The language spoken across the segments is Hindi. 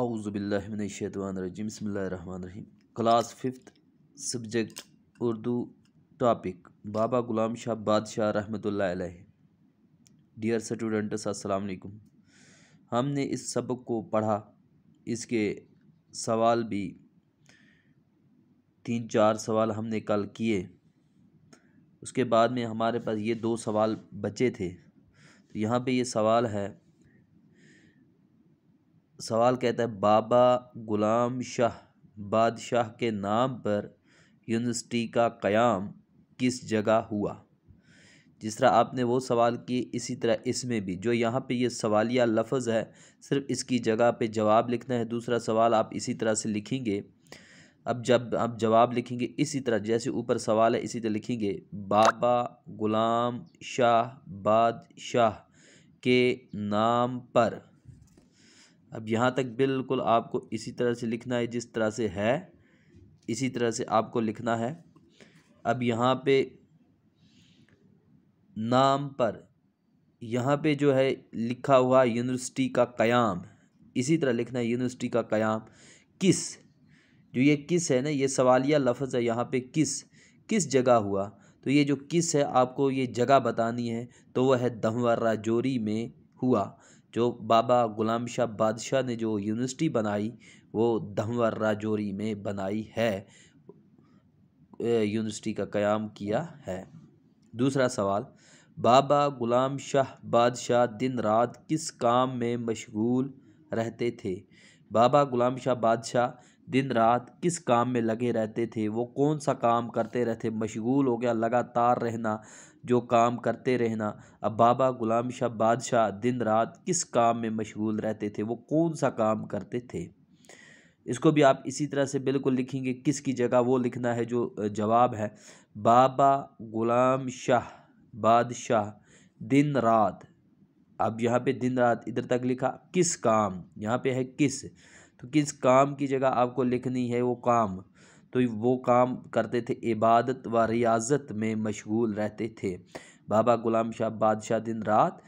आउज़बिल्लिनशैतवानरजीम बसमीम class fifth subject Urdu topic Baba Ghulam Shah Badshah रहमत डियर स्टूडेंट्स अस्सलाम वालेकुम हमने इस सबक को पढ़ा इसके सवाल भी तीन चार सवाल हमने कल किए उसके बाद में हमारे पास ये दो सवाल बचे थे तो यहाँ पे ये सवाल है सवाल कहता है बाबा ग़ुलाम शाह बादशाह के नाम पर यूनिवर्सिटी का क़याम किस जगह हुआ जिस तरह आपने वो सवाल किए इसी तरह इसमें भी जो यहाँ पे ये सवालिया लफ्ज़ है सिर्फ इसकी जगह पे जवाब लिखना है दूसरा सवाल आप इसी तरह से लिखेंगे अब जब आप जवाब लिखेंगे इसी तरह जैसे ऊपर सवाल है इसी तरह लिखेंगे बाबा ग़ुलाम शाह बादशाह के नाम पर अब यहाँ तक बिल्कुल आपको इसी तरह से लिखना है जिस तरह से है इसी तरह से आपको लिखना है अब यहाँ पे नाम पर यहाँ पे जो है लिखा हुआ यूनिवर्सिटी का क़याम इसी तरह लिखना है यूनिवर्सिटी का क़याम किस जो ये किस है ना ये सवालिया लफ्ज़ है यहाँ पे किस किस जगह हुआ तो ये जो किस है आपको ये जगह बतानी है तो वह है दहवर्रा जोरी में हुआ जो बाबा गुलाम शाह बादशाह ने जो यूनिवर्सिटी बनाई वो धमवर राजौरी में बनाई है यूनिवर्सिटी का क़्याम किया है दूसरा सवाल बाबा गुलाम शाह बादशाह दिन रात किस काम में मशगूल रहते थे बाबा गुलाम शाह बादशाह दिन रात किस काम में लगे रहते थे वो कौन सा काम करते रहते मशगूल हो गया लगातार रहना जो काम करते रहना अब बाबा गुलाम शाह बादशाह दिन रात किस काम में मशगूल रहते थे वो कौन सा काम करते थे इसको भी आप इसी तरह से बिल्कुल लिखेंगे किस की जगह वो लिखना है जो जवाब है बाबा गुलाम शाह बादशाह दिन रात अब यहाँ पे दिन रात इधर तक लिखा किस काम यहाँ पे है किस तो किस काम की जगह आपको लिखनी है वो काम तो वो काम करते थे इबादत व रियाजत में मशगूल रहते थे बाबा ग़ुलाम शाह बादशाह दिन रात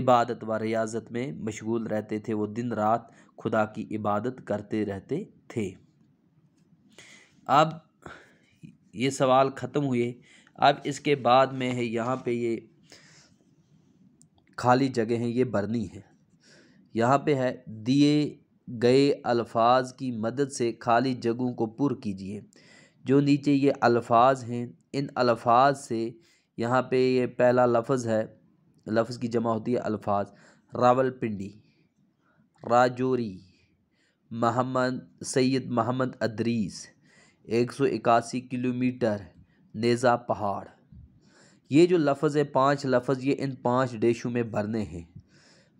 इबादत व रियाजत में मशगूल रहते थे वो दिन रात खुदा की इबादत करते रहते थे अब ये सवाल ख़त्म हुए अब इसके बाद में है यहाँ पे ये खाली जगह है ये बरनी है यहाँ पे है दिए गए अल्फाज की मदद से खाली जगहों को पुर कीजिए जो नीचे ये अल्फाज हैं इन अल्फाज से यहाँ पे ये पहला लफ्ज़ है लफ्ज़ की जमा होती है अल्फाज रावलपिंडी राजौरी महमद सैयद महमद अदरीस एक सौ इक्यासी किलोमीटर नेज़ा पहाड़ ये जो लफ्ज़ है पांच लफ्ज़ ये इन पांच डेशों में भरने हैं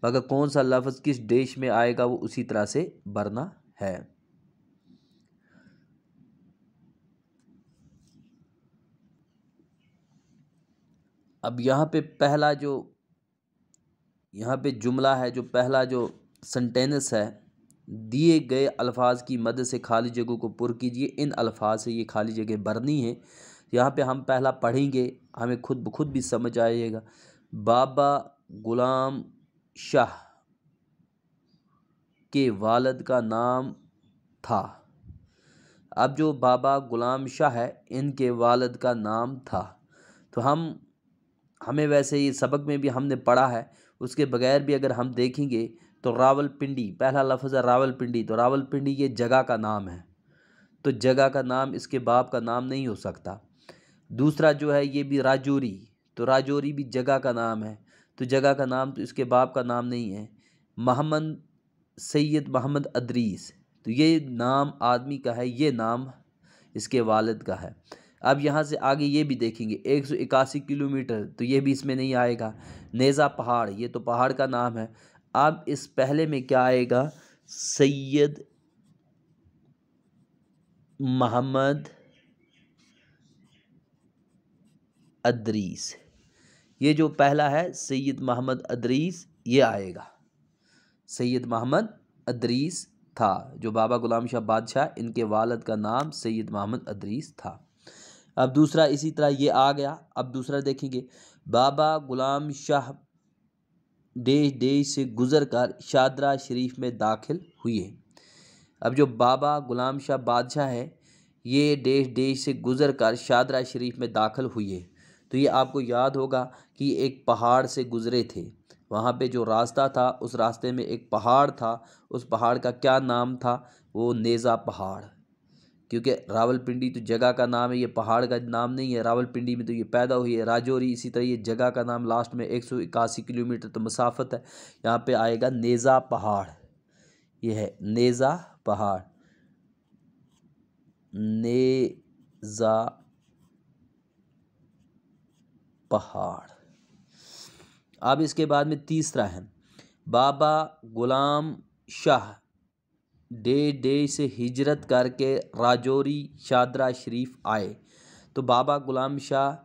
मगर कौन सा लफ्ज़ किस देश में आएगा वो उसी तरह से भरना है अब यहाँ पे पहला जो यहाँ पे जुमला है जो पहला जो सेंटेंस है दिए गए अल्फाज की मदद से खाली जगहों को पुर कीजिए इन अल्फाज से ये खाली जगह भरनी है यहाँ पे हम पहला पढ़ेंगे हमें खुद ब खुद भी समझ आएगा बाबा गुलाम शाह के वालद का नाम था अब जो बाबा ग़ुलाम शाह है इनके वालद का नाम था तो हम हमें वैसे ये सबक में भी हमने पढ़ा है उसके बगैर भी अगर हम देखेंगे तो रावलपिंडी पहला लफ्ज़ है रावलपिंडी तो रावलपिंडी ये जगह का नाम है तो जगह का नाम इसके बाप का नाम नहीं हो सकता दूसरा जो है ये भी राजौरी तो राजौरी भी जगह का नाम है तो जगह का नाम तो इसके बाप का नाम नहीं है मोहम्मद सैयद मोहम्मद अदरीस तो ये नाम आदमी का है ये नाम इसके वालद का है अब यहाँ से आगे ये भी देखेंगे एक सौ इक्यासी किलोमीटर तो ये भी इसमें नहीं आएगा नेज़ा पहाड़ ये तो पहाड़ का नाम है अब इस पहले में क्या आएगा सैयद मोहम्मद अदरीस ये जो पहला है सैयद मोहम्मद अदरीस ये आएगा सैयद मोहम्मद अदरीस था जो बाबा गुलाम शाह बादशाह इनके वालद का नाम सैयद मोहम्मद अदरीस था अब दूसरा इसी तरह ये आ गया अब दूसरा देखेंगे बाबा गुलाम शाह देश देश से गुज़र कर शादरा शरीफ में दाखिल हुए अब जो बाबा गुलाम शाह बादशाह हैं ये देश देश से गुज़र कर शादरा शरीफ में दाखिल हुए तो ये आपको याद होगा कि एक पहाड़ से गुज़रे थे वहाँ पे जो रास्ता था उस रास्ते में एक पहाड़ था उस पहाड़ का क्या नाम था वो नेज़ा पहाड़ क्योंकि रावलपिंडी तो जगह का नाम है ये पहाड़ का नाम नहीं है रावलपिंडी में तो ये पैदा हुई है राजौरी इसी तरह ये जगह का नाम लास्ट में एक सौ इक्यासी किलोमीटर तो मसाफत है यहाँ पे आएगा नेज़ा पहाड़ ये है नेज़ा पहाड़ नेज़ा पहाड़ अब इसके बाद में तीसरा है बाबा गुलाम शाह डे डे से हिजरत करके राजौरी शादरा शरीफ आए तो बाबा गुलाम शाह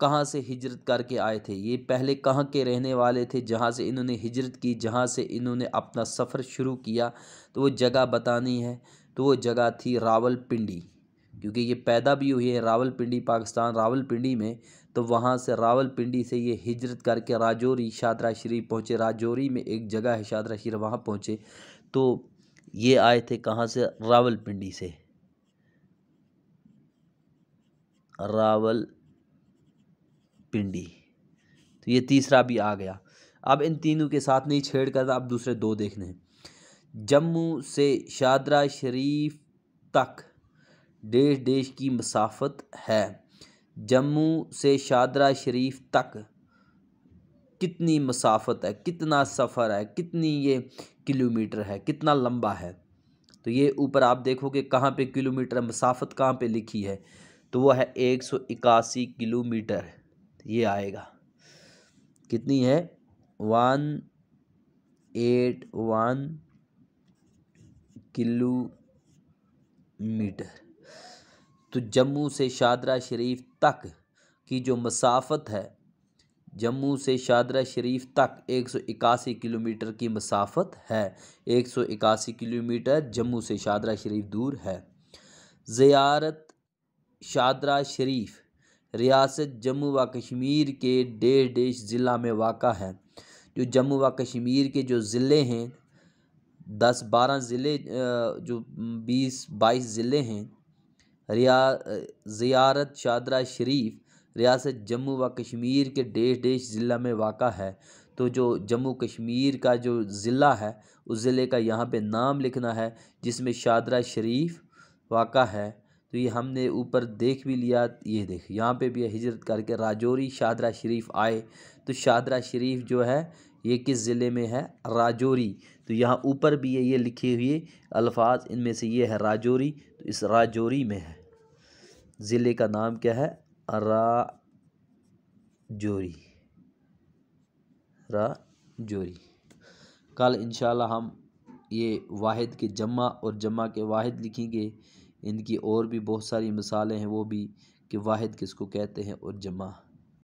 कहाँ से हिजरत करके आए थे ये पहले कहाँ के रहने वाले थे जहाँ से इन्होंने हिजरत की जहाँ से इन्होंने अपना सफ़र शुरू किया तो वो जगह बतानी है तो वो जगह थी रावलपिंडी क्योंकि ये पैदा भी हुई है रावलपिंडी पाकिस्तान रावलपिंडी में तो वहाँ से रावलपिंडी से ये हिजरत करके राजौरी शादरा शरीफ पहुँचे राजौरी में एक जगह है शादरा शरीफ वहाँ पहुँचे तो ये आए थे कहाँ से रावलपिंडी से रावल पिंडी तो ये तीसरा भी आ गया अब इन तीनों के साथ नहीं छेड़ करना अब दूसरे दो देखने हैं जम्मू से शादरा शरीफ तक देश देश की मसाफत है जम्मू से शादरा शरीफ तक कितनी मसाफत है कितना सफ़र है कितनी ये किलोमीटर है कितना लंबा है तो ये ऊपर आप देखोगे कहाँ पे किलोमीटर मसाफत कहाँ पे लिखी है तो वो है एक सौ इक्यासी किलोमीटर ये आएगा कितनी है वन एट वन किलोमीटर तो जम्मू से शादरा शरीफ तक की जो मसाफत है जम्मू से शादरा शरीफ तक एक सौ इक्यासी किलोमीटर की मसाफत है एक सौ इक्यासी किलोमीटर जम्मू से शादरा शरीफ दूर है ज़ियारत शादरा शरीफ रियासत जम्मू व कश्मीर के डेढ़ डेढ़ ज़िला में वाक़ है जो जम्मू व कश्मीर के जो ज़िले हैं दस बारह ज़िले जो बीस बाईस ज़िले हैं रिया ज़ियारत शादरा शरीफ रियासत जम्मू व कश्मीर के डेश डेश ज़िला में वाक़ है तो जो जम्मू कश्मीर का जो ज़िला है उस ज़िले का यहाँ पे नाम लिखना है जिसमें शादरा शरीफ वाक़ है तो ये हमने ऊपर देख भी लिया ये देख यहाँ पे भी हिजरत करके राजौरी शादरा शरीफ आए तो शादरा शरीफ जो है ये किस ज़िले में है राजौरी तो यहाँ ऊपर भी है ये लिखे हुए अल्फाज इनमें से ये है राजौरी तो इस राजौरी में है ज़िले का नाम क्या है राजौरी राजौरी कल इन हम ये वाहिद के जमा और जमा के वाहिद लिखेंगे इनकी और भी बहुत सारी मिसालें हैं वो भी कि वाहिद किसको कहते हैं और जमा